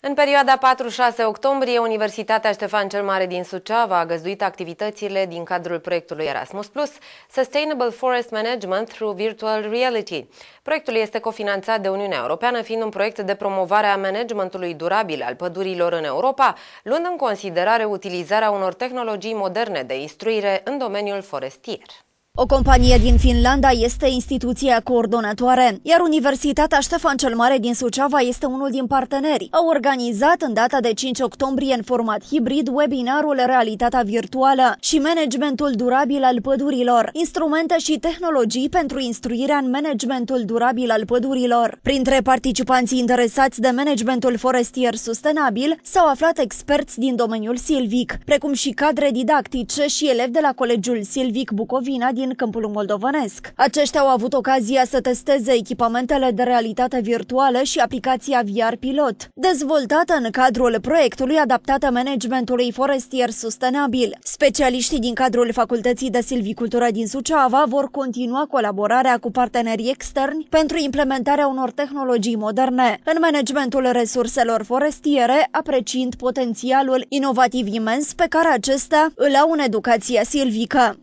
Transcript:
În perioada 4-6 octombrie, Universitatea Ștefan cel Mare din Suceava a găzduit activitățile din cadrul proiectului Erasmus Plus, Sustainable Forest Management through Virtual Reality. Proiectul este cofinanțat de Uniunea Europeană, fiind un proiect de promovare a managementului durabil al pădurilor în Europa, luând în considerare utilizarea unor tehnologii moderne de instruire în domeniul forestier. O companie din Finlanda este instituția coordonatoare, iar Universitatea Ștefan cel Mare din Suceava este unul din parteneri. Au organizat în data de 5 octombrie în format hibrid webinarul Realitatea Virtuală și Managementul Durabil al Pădurilor, instrumente și tehnologii pentru instruirea în managementul durabil al pădurilor. Printre participanții interesați de managementul forestier sustenabil s-au aflat experți din domeniul silvic, precum și cadre didactice și elevi de la Colegiul Silvic Bucovina din în câmpul moldovănesc. Aceștia au avut ocazia să testeze echipamentele de realitate virtuală și aplicația VR Pilot, dezvoltată în cadrul proiectului adaptată managementului forestier sustenabil. Specialiștii din cadrul Facultății de Silvicultură din Suceava vor continua colaborarea cu partenerii externi pentru implementarea unor tehnologii moderne în managementul resurselor forestiere, apreciind potențialul inovativ imens pe care acestea îl au în educația silvică.